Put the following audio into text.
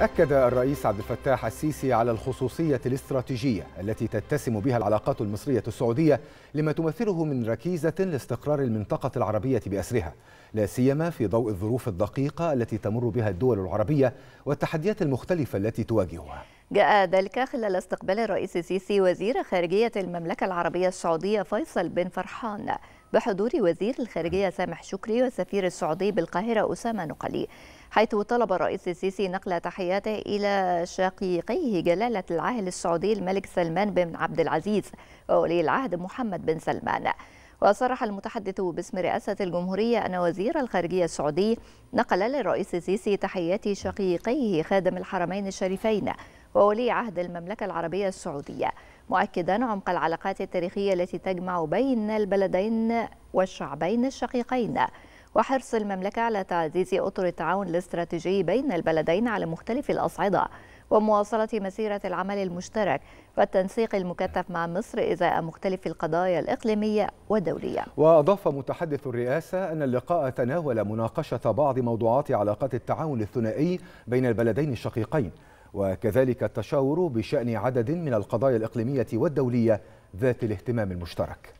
أكد الرئيس عبد الفتاح السيسي على الخصوصية الاستراتيجية التي تتسم بها العلاقات المصرية السعودية لما تمثله من ركيزة لاستقرار المنطقة العربية بأسرها لا سيما في ضوء الظروف الدقيقة التي تمر بها الدول العربية والتحديات المختلفة التي تواجهها جاء ذلك خلال استقبال الرئيس السيسي وزير خارجية المملكة العربية السعودية فيصل بن فرحان بحضور وزير الخارجية سامح شكري والسفير السعودي بالقاهرة أسامة نقلي حيث طلب الرئيس السيسي نقل تحياته إلى شقيقيه جلالة العاهل السعودي الملك سلمان بن عبد العزيز وولي العهد محمد بن سلمان وصرح المتحدث باسم رئاسة الجمهورية أن وزير الخارجية السعودي نقل للرئيس السيسي تحيات شقيقيه خادم الحرمين الشريفين وولي عهد المملكة العربية السعودية مؤكدا عمق العلاقات التاريخية التي تجمع بين البلدين والشعبين الشقيقين وحرص المملكة على تعزيز أطر التعاون الاستراتيجي بين البلدين على مختلف الأصعدة ومواصلة مسيرة العمل المشترك والتنسيق المكثف مع مصر إزاء مختلف القضايا الإقليمية والدولية وأضاف متحدث الرئاسة أن اللقاء تناول مناقشة بعض موضوعات علاقات التعاون الثنائي بين البلدين الشقيقين وكذلك التشاور بشأن عدد من القضايا الإقليمية والدولية ذات الاهتمام المشترك